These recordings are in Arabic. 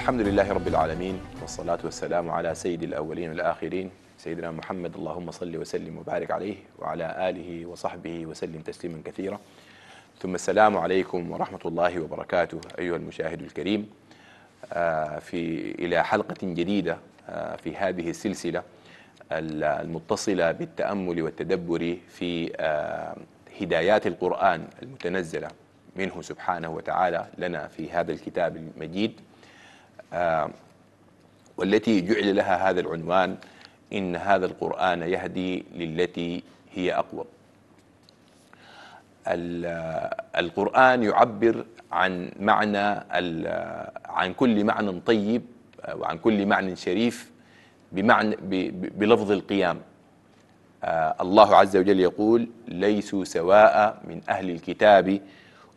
الحمد لله رب العالمين والصلاة والسلام على سيد الأولين والآخرين سيدنا محمد اللهم صل وسلم وبارك عليه وعلى آله وصحبه وسلم تسليما كثيرا ثم السلام عليكم ورحمة الله وبركاته أيها المشاهد الكريم آه، في إلى حلقة جديدة آه، في هذه السلسلة المتصلة بالتأمل والتدبر في آه، هدايات القرآن المتنزلة منه سبحانه وتعالى لنا في هذا الكتاب المجيد آه، والتي جعل لها هذا العنوان إن هذا القرآن يهدي للتي هي أقوم آه، القرآن يعبر عن معنى آه، عن كل معنى طيب وعن كل معنى شريف بمعنى بلفظ القيام الله عز وجل يقول ليسوا سواء من أهل الكتاب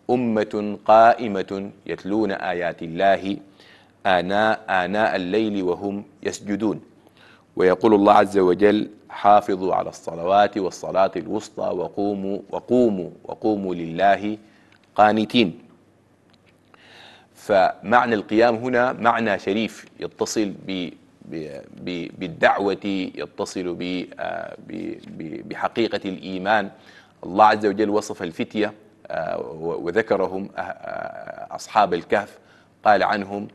أمة قائمة يتلون آيات الله آناء آناء الليل وهم يسجدون ويقول الله عز وجل حافظوا على الصلوات والصلاة الوسطى وقوموا وقوموا وقوموا لله قانتين فمعنى القيام هنا معنى شريف يتصل ب بالدعوة يتصل آه، بحقيقة الإيمان الله عز وجل وصف الفتية آه، وذكرهم آه، أصحاب الكهف قال عنهم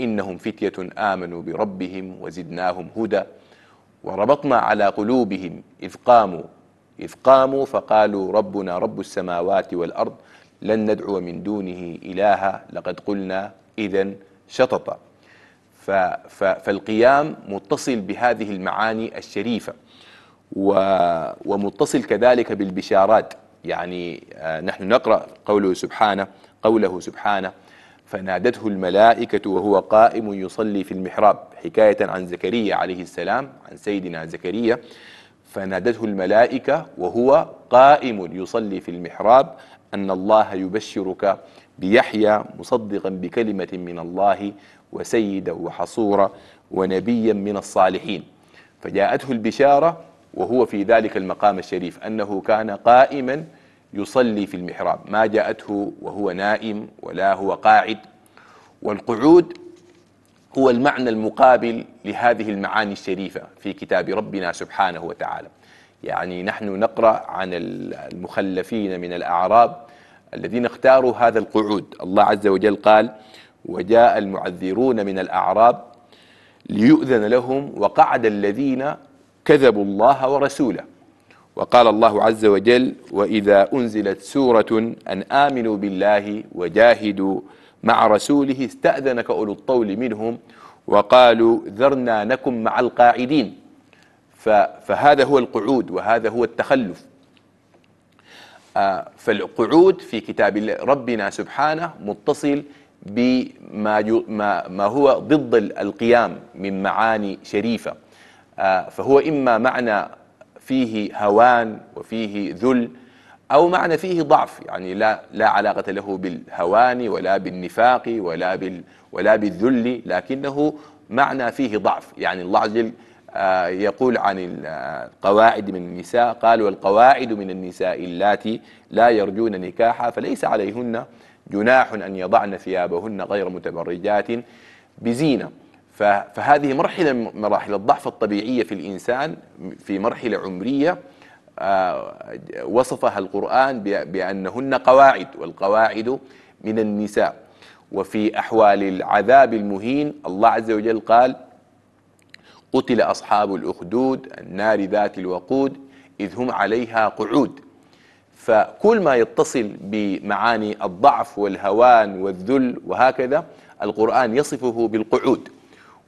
إنهم فتية آمنوا بربهم وزدناهم هدى وربطنا على قلوبهم إذ قاموا إذ قاموا فقالوا ربنا رب السماوات والأرض لن ندعو من دونه إلها لقد قلنا إذا شططا فالقيام متصل بهذه المعاني الشريفة ومتصل كذلك بالبشارات يعني آه، نحن نقرأ قوله سبحانه قوله سبحانه فنادته الملائكة وهو قائم يصلي في المحراب حكاية عن زكريا عليه السلام عن سيدنا زكريا فنادته الملائكة وهو قائم يصلي في المحراب أن الله يبشرك بيحيى مصدقا بكلمة من الله وسيدا وحصورا ونبيا من الصالحين فجاءته البشارة وهو في ذلك المقام الشريف أنه كان قائما يصلي في المحراب ما جاءته وهو نائم ولا هو قاعد والقعود هو المعنى المقابل لهذه المعاني الشريفة في كتاب ربنا سبحانه وتعالى يعني نحن نقرأ عن المخلفين من الأعراب الذين اختاروا هذا القعود الله عز وجل قال وجاء المعذرون من الأعراب ليؤذن لهم وقعد الذين كذبوا الله ورسوله وقال الله عز وجل وإذا أنزلت سورة أن آمنوا بالله وجاهدوا مع رسوله استأذنك أولو الطول منهم وقالوا ذرنا نكن مع القاعدين فهذا هو القعود وهذا هو التخلف آه، فالقعود في كتاب ربنا سبحانه متصل بما ما هو ضد القيام من معاني شريفة آه، فهو إما معنى فيه هوان وفيه ذل أو معنى فيه ضعف يعني لا, لا علاقة له بالهوان ولا بالنفاق ولا, بال ولا بالذل لكنه معنى فيه ضعف يعني الله عز وجل آه، يقول عن القواعد آه، من النساء قال والقواعد من النساء اللاتي لا يرجون نكاحا فليس عليهن جناح أن يضعن ثيابهن غير متبرجات بزينة فهذه مرحلة من مراحل الضعف الطبيعية في الإنسان في مرحلة عمرية آه، وصفها القرآن بأنهن قواعد والقواعد من النساء وفي أحوال العذاب المهين الله عز وجل قال قتل أصحاب الأخدود النار ذات الوقود إذ هم عليها قعود فكل ما يتصل بمعاني الضعف والهوان والذل وهكذا القرآن يصفه بالقعود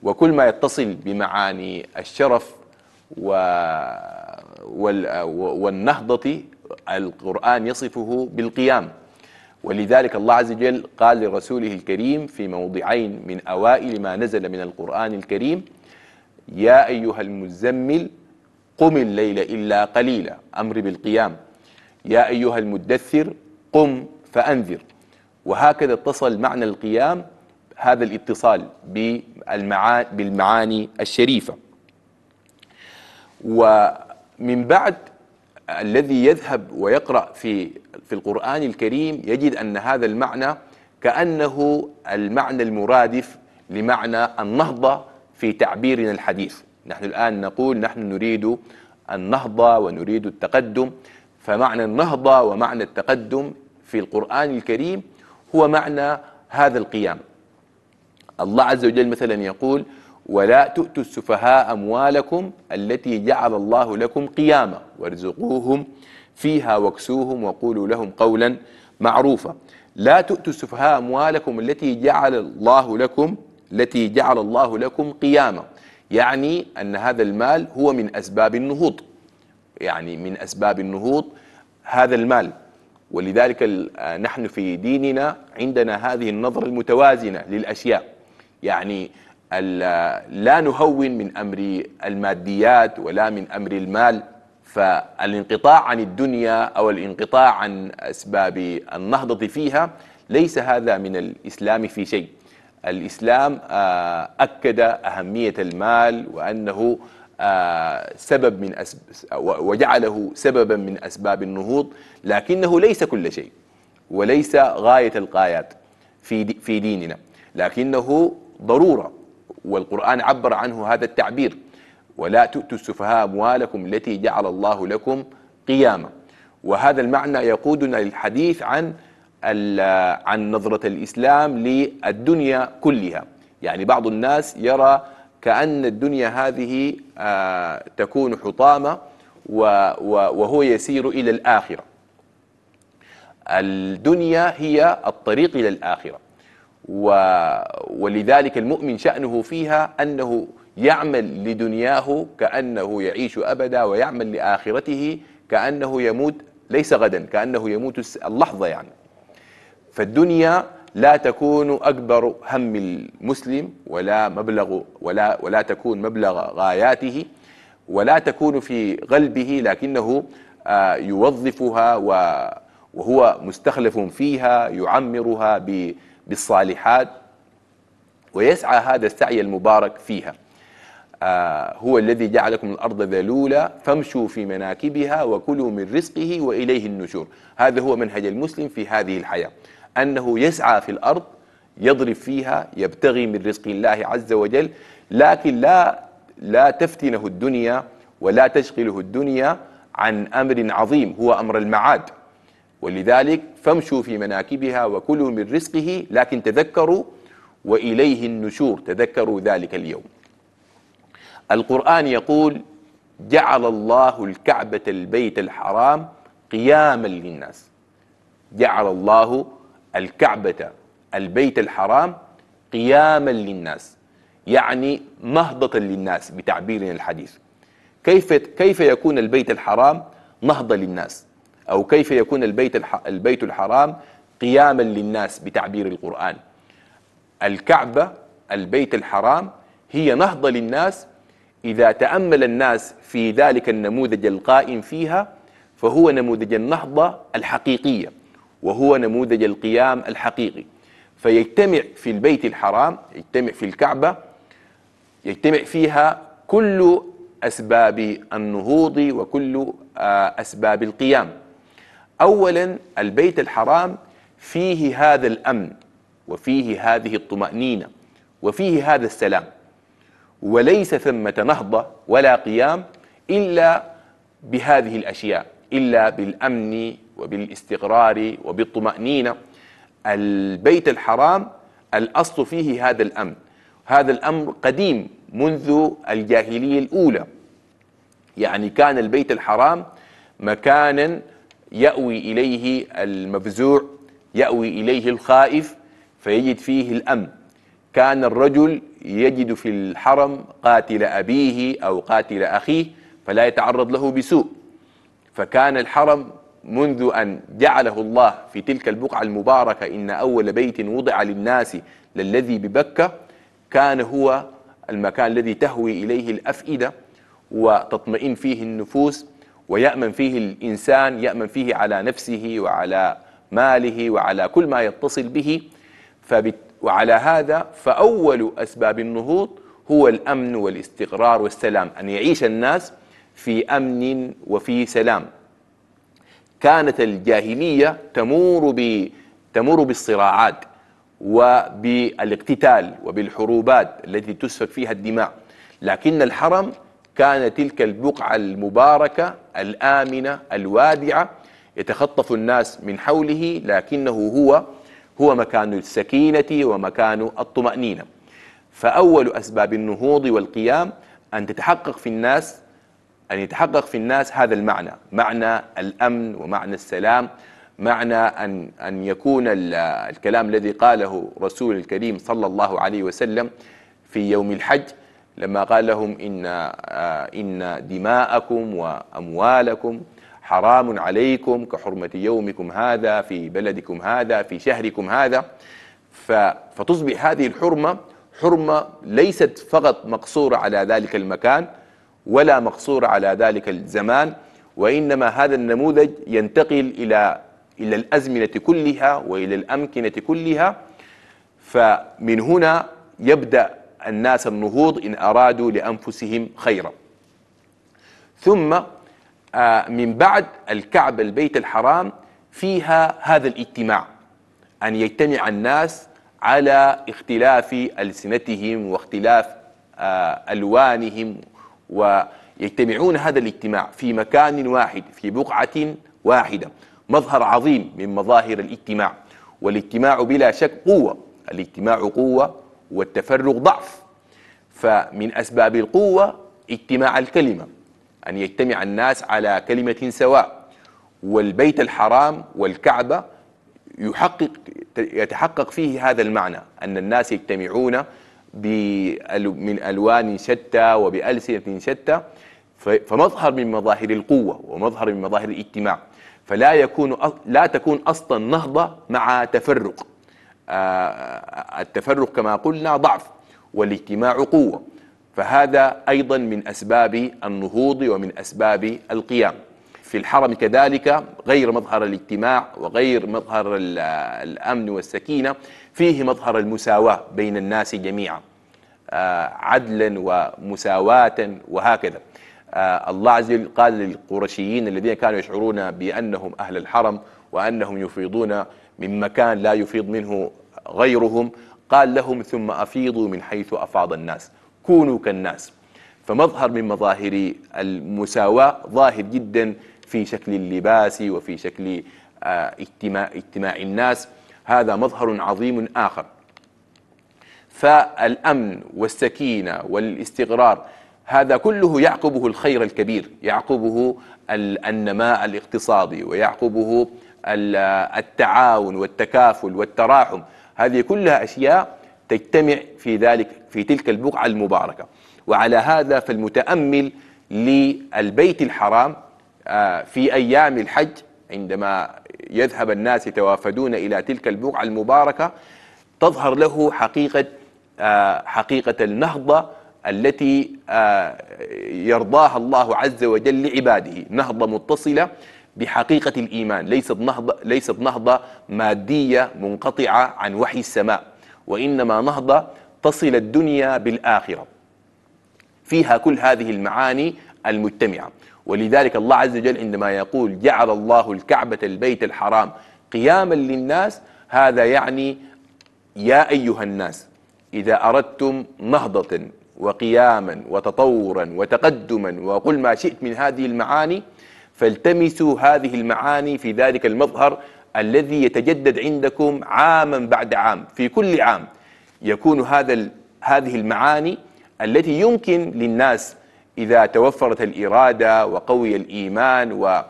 وكل ما يتصل بمعاني الشرف و... والنهضة القرآن يصفه بالقيام ولذلك الله عز وجل قال لرسوله الكريم في موضعين من أوائل ما نزل من القرآن الكريم يا أيها المزمل قم الليل إلا قليلا أمر بالقيام يا أيها المدثر قم فأنذر وهكذا اتصل معنى القيام هذا الاتصال بالمعاني الشريفة ومن بعد الذي يذهب ويقرأ في, في القرآن الكريم يجد أن هذا المعنى كأنه المعنى المرادف لمعنى النهضة في تعبيرنا الحديث نحن الآن نقول نحن نريد النهضة ونريد التقدم فمعنى النهضة ومعنى التقدم في القرآن الكريم هو معنى هذا القيام الله عز وجل مثلا يقول ولا تؤتوا السفهاء أموالكم التي جعل الله لكم قياما وارزقوهم فيها واكسوهم وقولوا لهم قولا معروفا لا تؤتوا السفهاء أموالكم التي جعل الله لكم التي جعل الله لكم قياما يعني أن هذا المال هو من أسباب النهوض يعني من أسباب النهوض هذا المال ولذلك آه، نحن في ديننا عندنا هذه النظرة المتوازنة للأشياء يعني لا نهون من أمر الماديات ولا من أمر المال فالانقطاع عن الدنيا أو الانقطاع عن أسباب النهضة فيها ليس هذا من الإسلام في شيء الإسلام آه، أكد أهمية المال وأنه آه، سبب من أسب... وجعله سببا من أسباب النهوض لكنه ليس كل شيء وليس غاية الغايات في في ديننا لكنه ضروره والقران عبر عنه هذا التعبير ولا تؤتوا السفهاء اموالكم التي جعل الله لكم قياما وهذا المعنى يقودنا للحديث عن عن نظرة الإسلام للدنيا كلها يعني بعض الناس يرى كأن الدنيا هذه آه، تكون حطامة وهو يسير إلى الآخرة الدنيا هي الطريق إلى الآخرة و ولذلك المؤمن شأنه فيها أنه يعمل لدنياه كأنه يعيش أبدا ويعمل لآخرته كأنه يموت ليس غدا كأنه يموت اللحظة يعني فالدنيا لا تكون أكبر هم المسلم ولا مبلغ ولا ولا تكون مبلغ غاياته ولا تكون في قلبه لكنه آه، يوظفها وهو مستخلف فيها يعمرها ب بالصالحات ويسعى هذا السعي المبارك فيها آه، هو الذي جعلكم الأرض ذلولا فامشوا في مناكبها وكلوا من رزقه وإليه النشور هذا هو منهج المسلم في هذه الحياة أنه يسعى في الأرض يضرب فيها يبتغي من رزق الله عز وجل لكن لا لا تفتنه الدنيا ولا تشغله الدنيا عن أمر عظيم هو أمر المعاد ولذلك فامشوا في مناكبها وكلوا من رزقه لكن تذكروا وإليه النشور تذكروا ذلك اليوم القرآن يقول جعل الله الكعبة البيت الحرام قياما للناس جعل الله الكعبة البيت الحرام قياما للناس يعني نهضة للناس بتعبيرنا الحديث كيف كيف يكون البيت الحرام نهضة للناس أو كيف يكون البيت, الح... البيت الحرام قياما للناس بتعبير القرآن الكعبة البيت الحرام هي نهضة للناس إذا تأمل الناس في ذلك النموذج القائم فيها فهو نموذج النهضة الحقيقية وهو نموذج القيام الحقيقي فيجتمع في البيت الحرام يجتمع في الكعبة يجتمع فيها كل أسباب النهوض وكل آه، أسباب القيام اولا البيت الحرام فيه هذا الامن وفيه هذه الطمانينه وفيه هذا السلام وليس ثمه نهضه ولا قيام الا بهذه الاشياء الا بالامن وبالاستقرار وبالطمانينه البيت الحرام الاصل فيه هذا الامن هذا الامر قديم منذ الجاهليه الاولى يعني كان البيت الحرام مكانا يأوي إليه المفزوع يأوي إليه الخائف فيجد فيه الأمن كان الرجل يجد في الحرم قاتل أبيه أو قاتل أخيه فلا يتعرض له بسوء فكان الحرم منذ أن جعله الله في تلك البقعة المباركة إن أول بيت وضع للناس للذي ببكة كان هو المكان الذي تهوي إليه الأفئدة وتطمئن فيه النفوس ويأمن فيه الإنسان يأمن فيه على نفسه وعلى ماله وعلى كل ما يتصل به فبت وعلى هذا فأول أسباب النهوض هو الأمن والاستقرار والسلام أن يعيش الناس في أمن وفي سلام كانت الجاهلية تمور تمر بالصراعات وبالاقتتال وبالحروبات التي تسفك فيها الدماء لكن الحرم كان تلك البقعة المباركة الآمنة الوادعة يتخطف الناس من حوله لكنه هو هو مكان السكينة ومكان الطمأنينة فأول أسباب النهوض والقيام أن تتحقق في الناس أن يتحقق في الناس هذا المعنى معنى الأمن ومعنى السلام معنى أن, أن يكون الكلام الذي قاله رسول الكريم صلى الله عليه وسلم في يوم الحج لما قال لهم إن, آه، إن دماءكم وأموالكم حرام عليكم كحرمة يومكم هذا في بلدكم هذا في شهركم هذا فتصبح هذه الحرمة حرمة ليست فقط مقصورة على ذلك المكان ولا مقصورة على ذلك الزمان وإنما هذا النموذج ينتقل إلى إلى الأزمنة كلها وإلى الأمكنة كلها فمن هنا يبدأ الناس النهوض إن أرادوا لأنفسهم خيرا ثم آه، من بعد الكعبة البيت الحرام فيها هذا الاجتماع أن يجتمع الناس على اختلاف ألسنتهم واختلاف آه، ألوانهم ويجتمعون هذا الاجتماع في مكان واحد في بقعة واحدة مظهر عظيم من مظاهر الاجتماع والاجتماع بلا شك قوة الاجتماع قوة والتفرغ ضعف فمن أسباب القوة اجتماع الكلمة أن يجتمع الناس على كلمة سواء والبيت الحرام والكعبة يحقق يتحقق فيه هذا المعنى أن الناس يجتمعون من ألوان شتى وبألسنة شتى فمظهر من مظاهر القوة ومظهر من مظاهر الاجتماع فلا يكون لا تكون أصلا نهضة مع تفرق آه، التفرق كما قلنا ضعف والاجتماع قوة فهذا أيضا من أسباب النهوض ومن أسباب القيام في الحرم كذلك غير مظهر الاجتماع وغير مظهر الأمن والسكينة فيه مظهر المساواة بين الناس جميعا آه، عدلا ومساواة وهكذا آه، الله عز وجل قال للقرشيين الذين كانوا يشعرون بأنهم أهل الحرم وأنهم يفيضون من مكان لا يفيض منه غيرهم قال لهم ثم أفيضوا من حيث أفاض الناس كونوا كالناس فمظهر من مظاهر المساواة ظاهر جدا في شكل اللباس وفي شكل آه، اجتماع, اجتماع الناس هذا مظهر عظيم آخر فالأمن والسكينة والاستقرار هذا كله يعقبه الخير الكبير يعقبه النماء الاقتصادي ويعقبه التعاون والتكافل والتراحم هذه كلها أشياء تجتمع في ذلك في تلك البقعة المباركة وعلى هذا فالمتأمل للبيت الحرام آه، في أيام الحج عندما يذهب الناس يتوافدون إلى تلك البقعة المباركة تظهر له حقيقة آه، حقيقة النهضة التي آه، يرضاها الله عز وجل لعباده نهضة متصلة بحقيقة الإيمان ليس بنهضة, ليس بنهضة مادية منقطعة عن وحي السماء وإنما نهضة تصل الدنيا بالآخرة فيها كل هذه المعاني المجتمعة ولذلك الله عز وجل عندما يقول جعل الله الكعبة البيت الحرام قياما للناس هذا يعني يا أيها الناس إذا أردتم نهضة وقياما وتطورا وتقدما وقل ما شئت من هذه المعاني فالتمسوا هذه المعاني في ذلك المظهر الذي يتجدد عندكم عاما بعد عام في كل عام يكون هذا هذه المعاني التي يمكن للناس إذا توفرت الإرادة وقوي الإيمان و...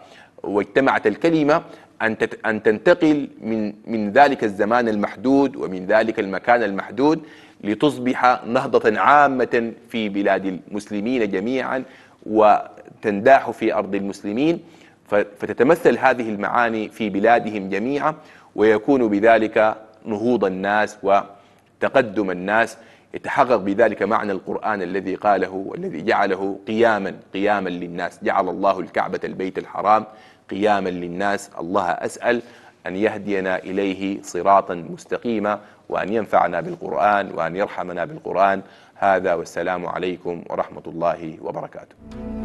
واجتمعت الكلمة أن, تت... أن تنتقل من... من ذلك الزمان المحدود ومن ذلك المكان المحدود لتصبح نهضة عامة في بلاد المسلمين جميعا وتنداح في أرض المسلمين فتتمثل هذه المعاني في بلادهم جميعا ويكون بذلك نهوض الناس وتقدم الناس يتحقق بذلك معنى القرآن الذي قاله والذي جعله قياما قياما للناس جعل الله الكعبة البيت الحرام قياما للناس الله أسأل أن يهدينا إليه صراطا مستقيما وأن ينفعنا بالقرآن وأن يرحمنا بالقرآن هذا والسلام عليكم ورحمة الله وبركاته